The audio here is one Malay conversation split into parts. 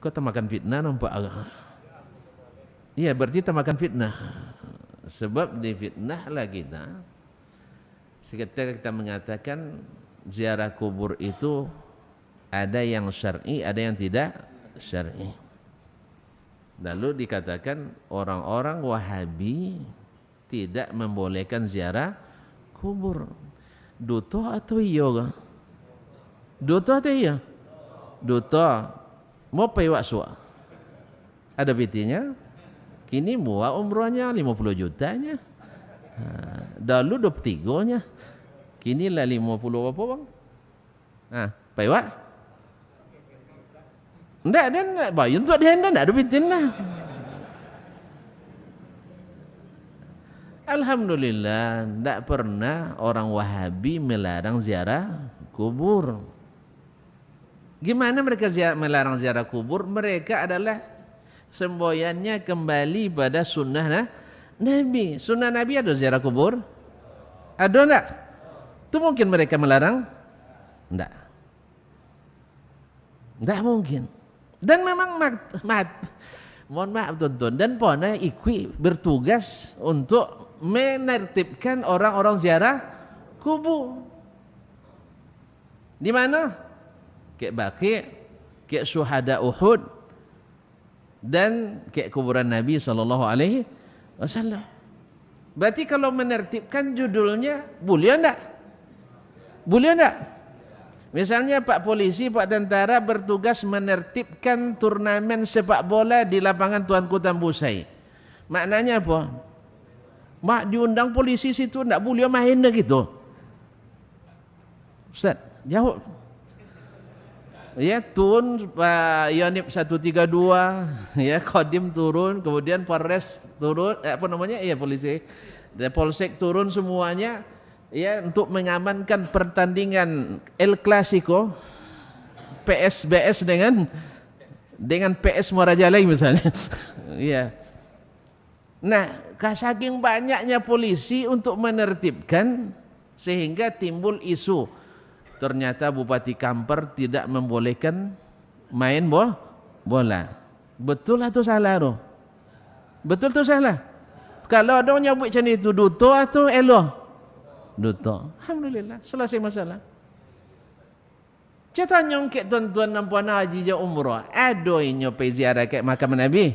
Ikut termakan fitnah nampak arah. Ya, berarti termakan fitnah. Sebab di fitnahlah kita. Seketika kita mengatakan ziarah kubur itu ada yang syar'i, ada yang tidak syar'i. Lalu dikatakan orang-orang Wahabi tidak membolehkan ziarah kubur. Duto atau iya? Duto atau iya? Duto. Berapa awak suak? Ada pitinya? Kini buat umrahnya 50 jutanya. Ha, dahulu 23-nya. Kini lah 50 berapa bang? Ha, apa awak? Tidak, dia nak bayun tu dia tidak ada pitin lah. Alhamdulillah, tak pernah orang wahabi melarang ziarah kubur. Gimana mereka ziar melarang ziarah kubur? Mereka adalah semboyannya kembali pada sunnah nah? Nabi. Sunnah Nabi ada ziarah kubur? Ada enggak? Itu mungkin mereka melarang? tidak tidak mungkin. Dan memang mat, mat. Mohon maaf tuan-tuan. Dan pona ikui bertugas untuk menertibkan orang-orang ziarah kubur. Di mana? ke baki ke suhada uhud dan ke kuburan nabi sallallahu alaihi wasallam berarti kalau menertibkan judulnya boleh enggak boleh enggak misalnya pak polisi pak tentara bertugas menertibkan turnamen sepak bola di lapangan tuan kota busai maknanya apa mak diundang polisi situ tidak boleh main gitu Ustaz, jawab ya turun Pak Yonip 132 ya Kodim turun kemudian Polres turun eh, apa namanya iya, ya polisi Polsek turun semuanya ya untuk mengamankan pertandingan El Clasico PSBS dengan dengan PS Morajalai misalnya ya nah saking banyaknya polisi untuk menertibkan sehingga timbul isu ternyata Bupati Kamper tidak membolehkan main bola. Betul atau lah salah tu? Betul atau salah? Kalau ada orang nyabut macam itu, duto atau lah elo? Duto. Alhamdulillah, selesai masalah. Saya tanya ke tuan-tuan dan puan haji je umrah. Ada yang pergi ziarah ke makam Nabi?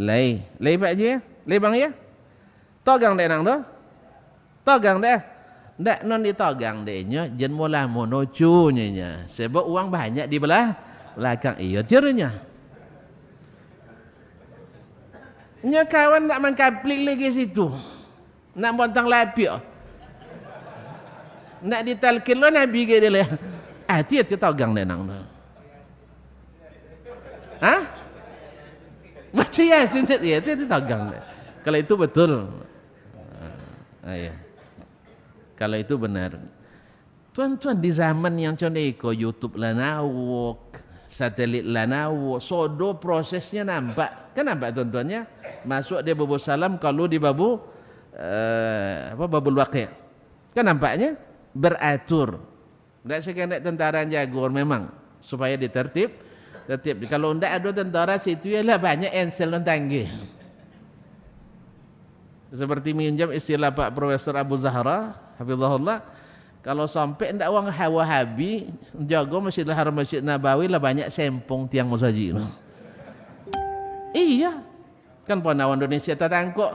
Lai. Lai pak je ya? Lai bang ya? Togang dek nang tu? Togang dek? Tak non ditogang dia nya jen mula monocu nya Sebab uang banyak di belah belakang iya tirunya. Nya kawan nak mangkaplik lagi situ. Nak bontang lapi. Nak ditalkin lo nabi ke dia. Lah. Ah ya, ya, tu tu togang dia nang. Ha? Macam ya sintet ya tu togang. Kalau itu betul. Ah, ah ya kalau itu benar. Tuan-tuan di zaman yang condeko eh, YouTube lah nawok, satelit lah nawok, sodo prosesnya nampak. kan nampak tuan-tuannya? Masuk dia babu salam kalau di babu uh, apa babul wakil. Kan nampaknya beratur. Tidak sekena tentara jagor memang supaya ditertib. Tertib. Kalau tidak ada tentara situ ialah banyak ensel dan tanggih. Seperti minjam istilah Pak Profesor Abu Zahra, Hafizahullah kalau sampai tidak hawa habi, jaga Masjid Al-Haram Masjid Nabawi lah banyak sempung tiang masjid no. iya kan pun orang Indonesia tertangkuk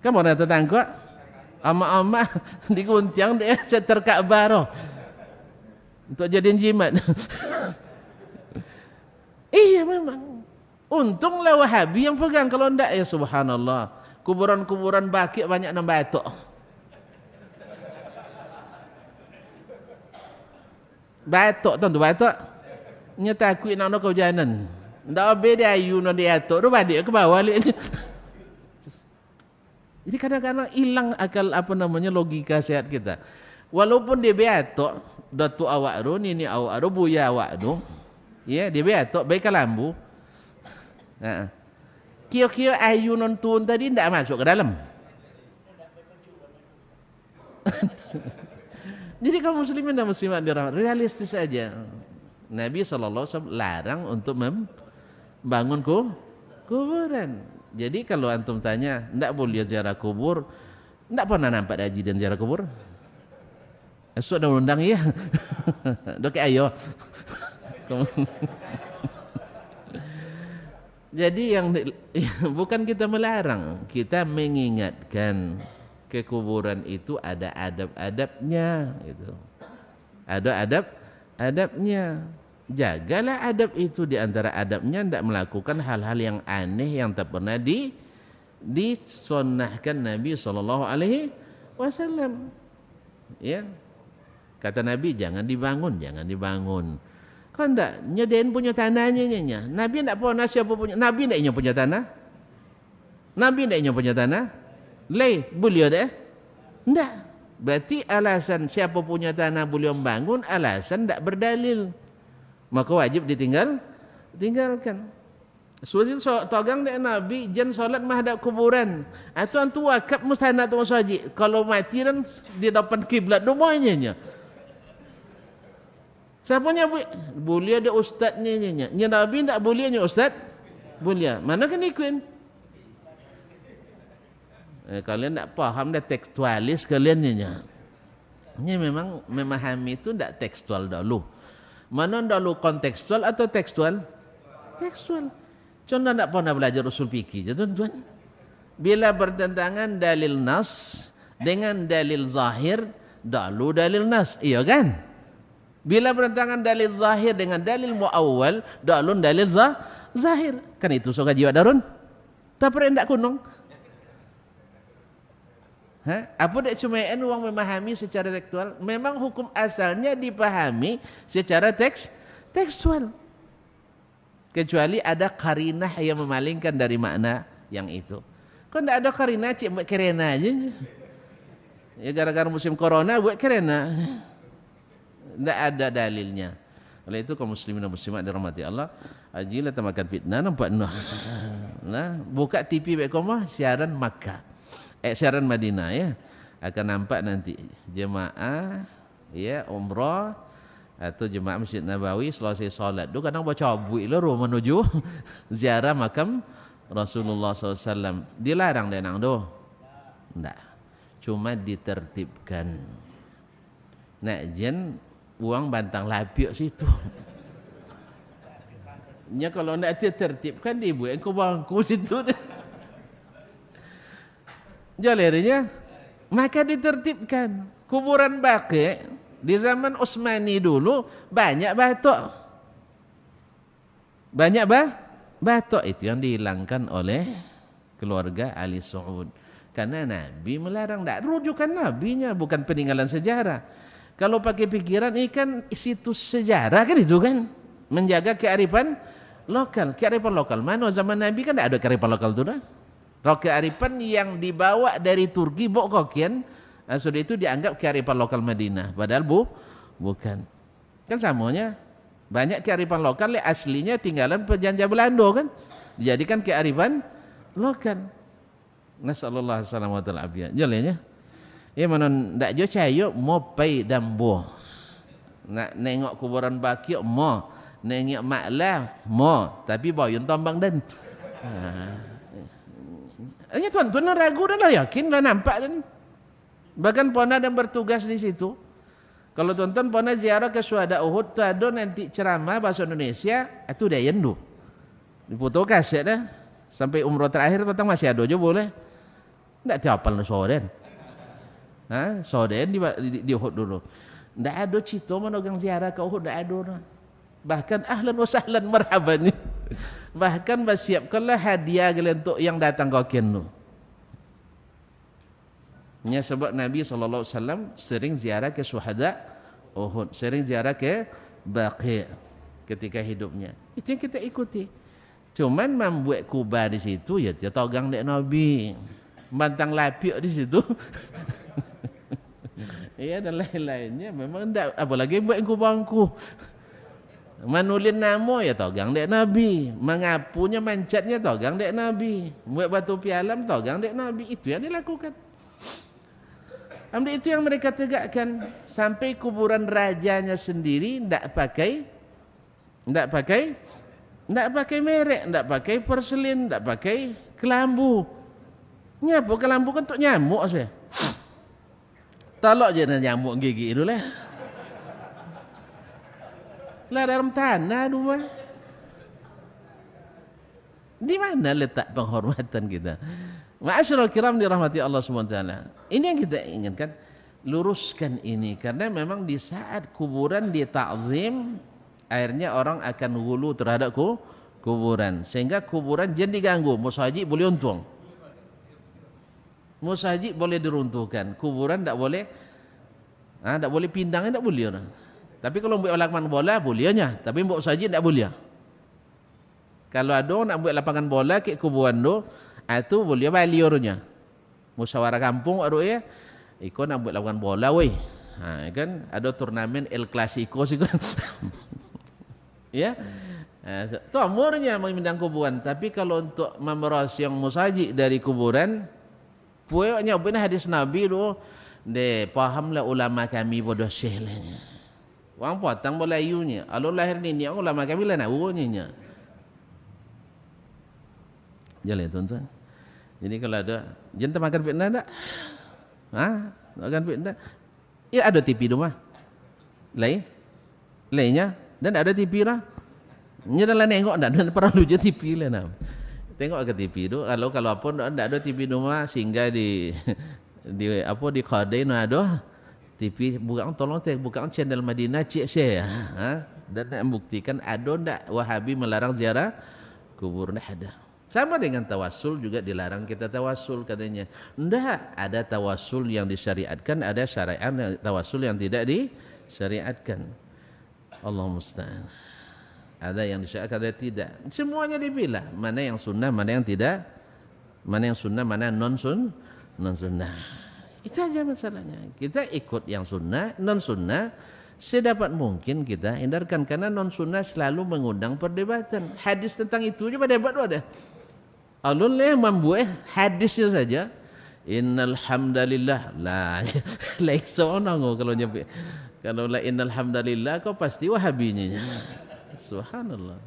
kan mana tertangkuk ama-ama di guntiang dia seter Ka'bah untuk jadi jimat iya memang untung untunglah Wahabi yang pegang kalau tidak ya subhanallah kuburan-kuburan bakik banyak nambah itu. Batuk tuan tu batuk. Nya takut nak nak hujanan. Ndak habis dia ayu nak dia atuk. Rupa dia ke bawah balik. Jadi kadang-kadang hilang akal apa namanya logika sehat kita. Walaupun dia beatok, datu awak ro, ni awak ro, buya awak ro. Ya, dia dia beatok baik kalambu. Ha. Kio-kio ayu nontun tadi ndak masuk ke dalam. Jadi kaum muslimin dan muslimat dirahmati, realistis saja. Nabi sallallahu alaihi larang untuk membangun kuburan. Jadi kalau antum tanya, tidak boleh jarak kubur, tidak pernah nampak haji dan jarak kubur? Esok ada undang ya. Oke ayo. Jadi yang bukan kita melarang, kita mengingatkan. Kekuburan itu ada adab-adabnya gitu. Ada adab adabnya. Jagalah adab itu di antara adabnya tidak melakukan hal-hal yang aneh yang tak pernah di disunnahkan Nabi sallallahu alaihi wasallam. Ya. Kata Nabi jangan dibangun, jangan dibangun. Kan enggak nyedain punya tanahnya nyenya. Nabi enggak pernah siapa punya. Nabi enggak punya tanah. Nabi enggak punya tanah. Lai boleh tak? Tak. Eh? Berarti alasan siapa punya tanah boleh bangun alasan tak berdalil. Maka wajib ditinggal tinggalkan. Sebab itu togang dek Nabi jen solat menghadap kuburan. Atau ah, antu wakab mustahana tu masaji. Kalau mati kan di depan kiblat rumahnya nya. Siapa punya bu? Boleh ada ustaznya nya nya. Nya Nabi tak bulia nya ustaz? Boleh. Mana kan ikuin? Eh, kalian tak paham dah tekstualis kaliannya. Ini memang memahami itu tak tekstual dahulu. Mana dahulu kontekstual atau tekstual? Tekstual. Contoh tak pernah belajar usul fikir je tuan-tuan. Bila bertentangan dalil nas dengan dalil zahir, dahulu dalil nas. Iya kan? Bila bertentangan dalil zahir dengan dalil muawwal, dahulu dalil zahir. Kan itu suka jiwa darun? Tak pernah tak kunung. Ha? Apa dak cuma en wong memahami secara tekstual? Memang hukum asalnya dipahami secara teks tekstual. Kecuali ada karinah yang memalingkan dari makna yang itu. Kok tidak ada karinah cik buat kerena aja. Ya gara-gara musim corona buat kerena. Tidak ada dalilnya. Oleh itu kaum muslimin dan muslimat dirahmati Allah, ajilah tamakan fitnah nampak noh. Nah, buka TV baik koma siaran Makkah. Ed eh, Sheeran Madinah ya. Akan nampak nanti jemaah ya umroh atau jemaah Masjid Nabawi selesai solat. Tu kadang baca buik lu lah menuju ziarah makam Rasulullah SAW. Dilarang dia nang tu? Tidak. Cuma ditertibkan. Nak jen uang bantang lapiok situ. Nya kalau nak tertibkan dia buat kau bangku situ dia jalirnya maka ditertibkan kuburan baki di zaman Utsmani dulu banyak batok banyak bah batok itu yang dihilangkan oleh keluarga Ali Saud karena Nabi melarang tak rujukan Nabi nya bukan peninggalan sejarah kalau pakai pikiran ini kan situ sejarah kan itu kan menjaga kearifan lokal kearifan lokal mana zaman Nabi kan tidak ada kearifan lokal itu dah Rokearipan yang dibawa dari Turki bok kokian eh, sudah itu dianggap kearifan lokal Madinah padahal bu bukan kan samanya banyak kearifan lokal yang aslinya tinggalan penjajah Belanda kan dijadikan kearifan lokal Nasallallahu alaihi wasallam wa ta'ala jalannya ya, ya? ya mana ndak jo cayo mo pai dan bo nak nengok kuburan baki mau nengok maklah mau. tapi boyun tambang dan ha. Akhirnya tuan-tuan ragu dan dah yakin dah nampak dan bahkan pona yang bertugas di situ. Kalau tuan-tuan pona ziarah ke Suada Uhud tu ada nanti ceramah bahasa Indonesia itu dah yendu. Dipoto kaset dah. Sampai umrah terakhir datang masih ada je boleh. Tak tahu apa nak soden. Ha, soden di, di, di Uhud dulu. Tak ada cito mana orang ziarah ke Uhud tak ada. Bahkan ahlan wa sahlan marhaban Bahkan bersiapkanlah hadiah gelen untuk yang datang kau kenu. Ini sebab Nabi SAW sering ziarah ke suhada Uhud. Sering ziarah ke baqi ketika hidupnya. Itu yang kita ikuti. Cuma membuat kubah di situ, ya dia togang dek Nabi. bantang lapik di situ. Iya dan lain-lainnya memang tidak. Apalagi buat kubangku. Menulis nama ya togang dek Nabi. Mengapunya mancatnya togang dek Nabi. Buat batu pialam togang dek Nabi. Itu yang dilakukan. Amri itu yang mereka tegakkan sampai kuburan rajanya sendiri tidak pakai, tidak pakai, tidak pakai merek, tidak pakai porselin, tidak pakai kelambu. Ini apa kelambu kan untuk nyamuk saya. Tolok je nak nyamuk gigi itu lah lah dalam tanah rumah. Di mana letak penghormatan kita? Ma'asyiral kiram dirahmati Allah SWT. Ini yang kita inginkan. Luruskan ini. Karena memang di saat kuburan ditakzim, akhirnya orang akan gulu terhadap ku, kuburan. Sehingga kuburan jadi ganggu. Musajib boleh untung. Musajib boleh diruntuhkan. Kuburan tak boleh. Ha, tak boleh pindang, tak boleh orang. Tapi kalau buat lapangan bola bolehnya, tapi buat saja tidak boleh. Kalau ada nak buat lapangan bola ke kuburan tu, itu ah, boleh valuenya. Musyawarah kampung aduh ya. Iko nak buat lapangan bola wei. Ha kan ada turnamen El Clasico sih kan. ya. Itu ha, eh, amurnya memindang kuburan. Tapi kalau untuk memeras yang musaji dari kuburan, puyoknya, puyoknya hadis Nabi tu, deh, pahamlah ulama kami bodoh sehelanya. Orang puatang Melayunya. Alu lahir ni ni orang lama kabilah nak urunnya. Jalan ya, tuan-tuan. Jadi kalau ada jenta makan fitnah tak? Ha? Makan fitnah. Ya ada tipi di rumah. Lain. Lainnya dan ada TV lah. Ni dalam nengok dah dan tu je tipi lah nah. Tengok ke TV tu kalau kalau apa tak ada TV rumah sehingga di di apa di kadai nak ada. TV buka tolong saya buka channel Madinah cik saya ha? dan nak buktikan ada tak wahabi melarang ziarah kubur tak ada sama dengan tawasul juga dilarang kita tawasul katanya tidak ada tawasul yang disyariatkan ada syariat tawasul yang tidak disyariatkan Allah musta'an ada yang disyariatkan ada yang tidak semuanya dibilang mana yang sunnah mana yang tidak mana yang sunnah mana non sunnah non sunnah itu aja masalahnya. Kita ikut yang sunnah, non sunnah sedapat mungkin kita hindarkan karena non sunnah selalu mengundang perdebatan. Hadis tentang itu aja pada debat ada. Alun leh membuat hadisnya saja. Innal hamdalillah lah. Lek seorang kalau nyebut. Kalau lah innal hamdalillah kau pasti wahabinya. Subhanallah.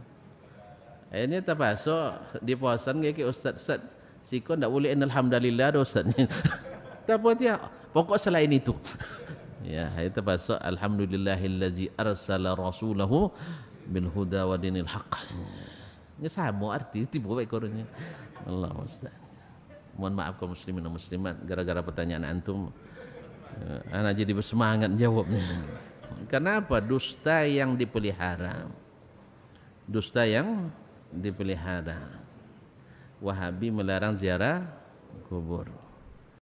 Ini tak pasok di puasan kayak Ustaz Ustaz. Sikon tidak boleh innal hamdalillah Ustaz. Tak buat dia pokok selain itu. ya, itu pasal alhamdulillahillazi arsala rasulahu bil huda wa dinil haq. Ini ya, sama arti tipu baik korunya. Allah musta'an. Mohon maaf kaum muslimin dan muslimat gara-gara pertanyaan antum. Eh, Ana jadi bersemangat jawab ni. Kenapa dusta yang dipelihara? Dusta yang dipelihara. Wahabi melarang ziarah kubur.